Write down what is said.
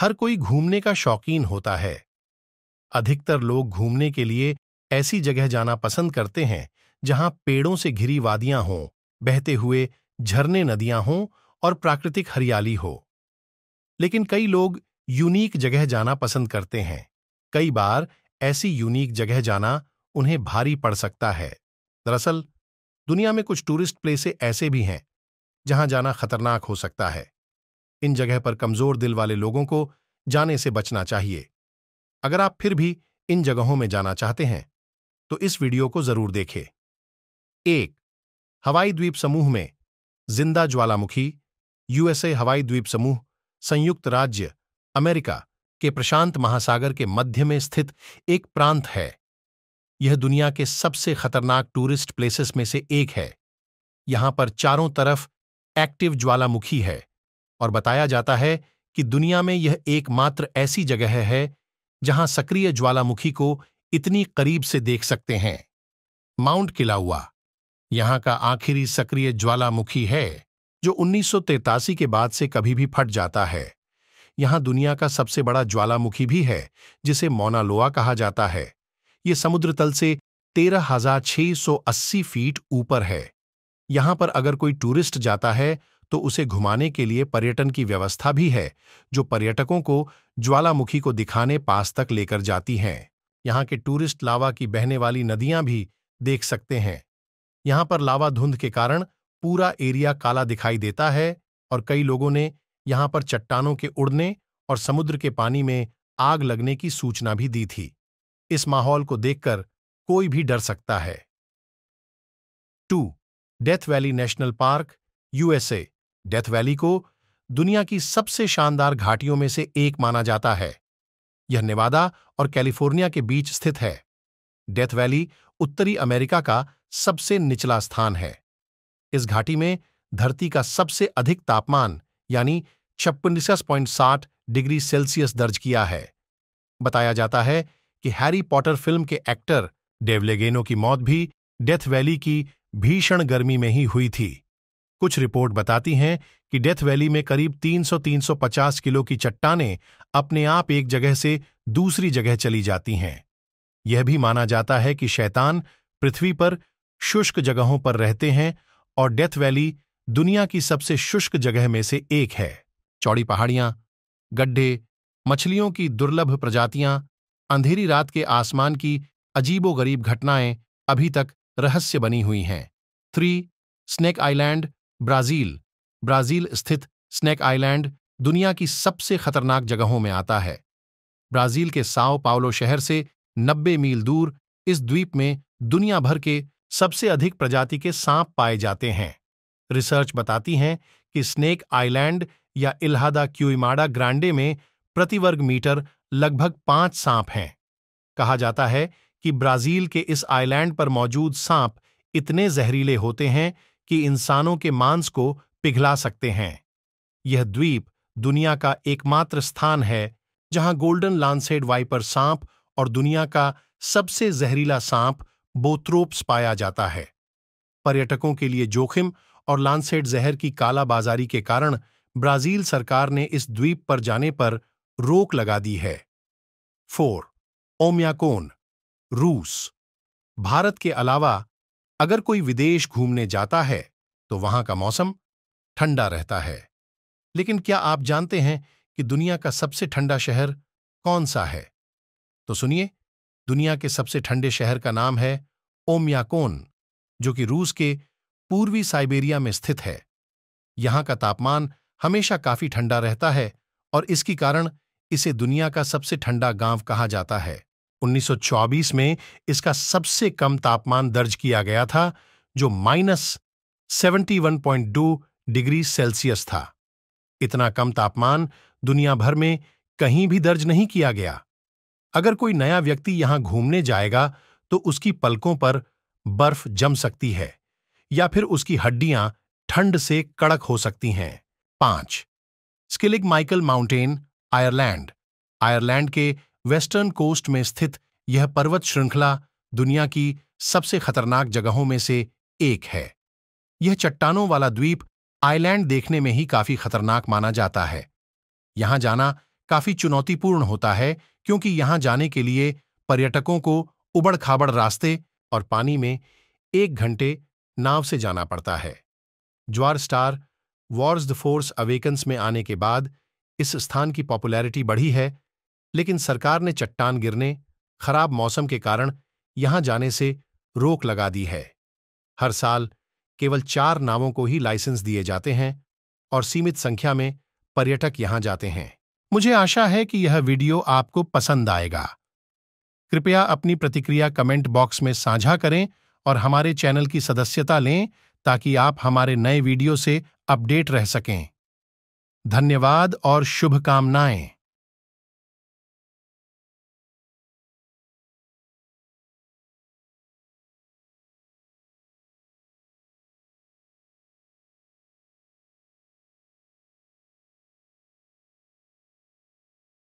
हर कोई घूमने का शौकीन होता है अधिकतर लोग घूमने के लिए ऐसी जगह जाना पसंद करते हैं जहां पेड़ों से घिरी वादियां हों बहते हुए झरने नदियां हों और प्राकृतिक हरियाली हो लेकिन कई लोग यूनिक जगह जाना पसंद करते हैं कई बार ऐसी यूनिक जगह जाना उन्हें भारी पड़ सकता है दरअसल दुनिया में कुछ टूरिस्ट प्लेसें ऐसे भी हैं जहां जाना खतरनाक हो सकता है इन जगह पर कमजोर दिल वाले लोगों को जाने से बचना चाहिए अगर आप फिर भी इन जगहों में जाना चाहते हैं तो इस वीडियो को जरूर देखें एक हवाई द्वीप समूह में जिंदा ज्वालामुखी यूएसए हवाई द्वीप समूह संयुक्त राज्य अमेरिका के प्रशांत महासागर के मध्य में स्थित एक प्रांत है यह दुनिया के सबसे खतरनाक टूरिस्ट प्लेसेस में से एक है यहां पर चारों तरफ एक्टिव ज्वालामुखी है और बताया जाता है कि दुनिया में यह एकमात्र ऐसी जगह है जहां सक्रिय ज्वालामुखी को इतनी करीब से देख सकते हैं माउंट किलाउआ यहां का आखिरी सक्रिय ज्वालामुखी है जो उन्नीस के बाद से कभी भी फट जाता है यहां दुनिया का सबसे बड़ा ज्वालामुखी भी है जिसे मोनालोआ कहा जाता है यह समुद्र तल से 13,680 फीट ऊपर है यहां पर अगर कोई टूरिस्ट जाता है तो उसे घुमाने के लिए पर्यटन की व्यवस्था भी है जो पर्यटकों को ज्वालामुखी को दिखाने पास तक लेकर जाती हैं यहाँ के टूरिस्ट लावा की बहने वाली नदियां भी देख सकते हैं यहाँ पर लावा धुंध के कारण पूरा एरिया काला दिखाई देता है और कई लोगों ने यहाँ पर चट्टानों के उड़ने और समुद्र के पानी में आग लगने की सूचना भी दी थी इस माहौल को देखकर कोई भी डर सकता है two Death Valley National Park USA Death Valley को दुनिया की सबसे शानदार घाटियों में से एक माना जाता है यह नेवादा और कैलिफोर्निया के बीच स्थित है डेथ वैली उत्तरी अमेरिका का सबसे निचला स्थान है इस घाटी में धरती का सबसे अधिक तापमान यानी छप्पन डिग्री सेल्सियस दर्ज किया है बताया जाता है कि हैरी पॉटर फिल्म के एक्टर डेवलेगेनो की मौत भी डेथ वैली की भीषण गर्मी में ही हुई थी कुछ रिपोर्ट बताती हैं कि डेथ वैली में करीब 300-350 किलो की चट्टाने अपने आप एक जगह से दूसरी जगह चली जाती हैं यह भी माना जाता है कि शैतान पृथ्वी पर शुष्क जगहों पर रहते हैं और डेथ वैली दुनिया की सबसे शुष्क जगह में से एक है चौड़ी पहाड़ियां गड्ढे मछलियों की दुर्लभ प्रजातियां अंधेरी रात के आसमान की अजीबोगरीब घटनाएं अभी तक रहस्य बनी हुई हैं three Snake Island Brazil Brazil स्थित स्नेक आइलैंड दुनिया की सबसे खतरनाक जगहों में आता है ब्राजील के साओ पावलो शहर से 90 मील दूर इस द्वीप में दुनिया भर के सबसे अधिक प्रजाति के सांप पाए जाते हैं रिसर्च बताती हैं कि स्नेक आइलैंड या इलाहादा क्यूमाडा ग्रांडे में प्रति वर्ग मीटर लगभग पांच सांप हैं कहा जाता है कि ब्राजील के इस आइलैंड पर मौजूद सांप इतने जहरीले होते हैं कि इंसानों के मांस को पिघला सकते हैं यह द्वीप दुनिया का एकमात्र स्थान है जहां गोल्डन लांसेड वाइपर सांप और दुनिया का सबसे जहरीला सांप बोथ्रोप्स पाया जाता है पर्यटकों के लिए जोखिम और लांसेड जहर की कालाबाजारी के कारण ब्राजील सरकार ने इस द्वीप पर जाने पर रोक लगा दी है फोर ओम्याकोन रूस भारत के अलावा अगर कोई विदेश घूमने जाता है तो वहां का मौसम ठंडा रहता है लेकिन क्या आप जानते हैं कि दुनिया का सबसे ठंडा शहर कौन सा है तो सुनिए दुनिया के सबसे ठंडे शहर का नाम है ओमयाकोन जो कि रूस के पूर्वी साइबेरिया में स्थित है यहाँ का तापमान हमेशा काफी ठंडा रहता है और इसकी कारण इसे दुनिया का सबसे ठंडा गांव कहा जाता है 1924 में इसका सबसे कम तापमान दर्ज किया गया था जो माइनस डिग्री सेल्सियस था इतना कम तापमान दुनिया भर में कहीं भी दर्ज नहीं किया गया अगर कोई नया व्यक्ति यहां घूमने जाएगा तो उसकी पलकों पर बर्फ जम सकती है या फिर उसकी हड्डियां ठंड से कड़क हो सकती हैं पांच Skellig Michael mountain Ireland Ireland के वेस्टर्न कोस्ट में स्थित यह पर्वत श्रृंखला दुनिया की सबसे खतरनाक जगहों में से एक है यह चट्टानों वाला द्वीप आइलैंड देखने में ही काफी खतरनाक माना जाता है यहां जाना काफी चुनौतीपूर्ण होता है क्योंकि यहां जाने के लिए पर्यटकों को उबड़ खाबड़ रास्ते और पानी में एक घंटे नाव से जाना पड़ता है ज्वार Star Wars the Force Awakens में आने के बाद इस स्थान की पॉपुलैरिटी बढ़ी है लेकिन सरकार ने चट्टान गिरने खराब मौसम के कारण यहां जाने से रोक लगा दी है हर साल केवल चार नावों को ही लाइसेंस दिए जाते हैं और सीमित संख्या में पर्यटक यहां जाते हैं मुझे आशा है कि यह वीडियो आपको पसंद आएगा कृपया अपनी प्रतिक्रिया कमेंट बॉक्स में साझा करें और हमारे चैनल की सदस्यता लें ताकि आप हमारे नए वीडियो से अपडेट रह सकें धन्यवाद और शुभकामनाएं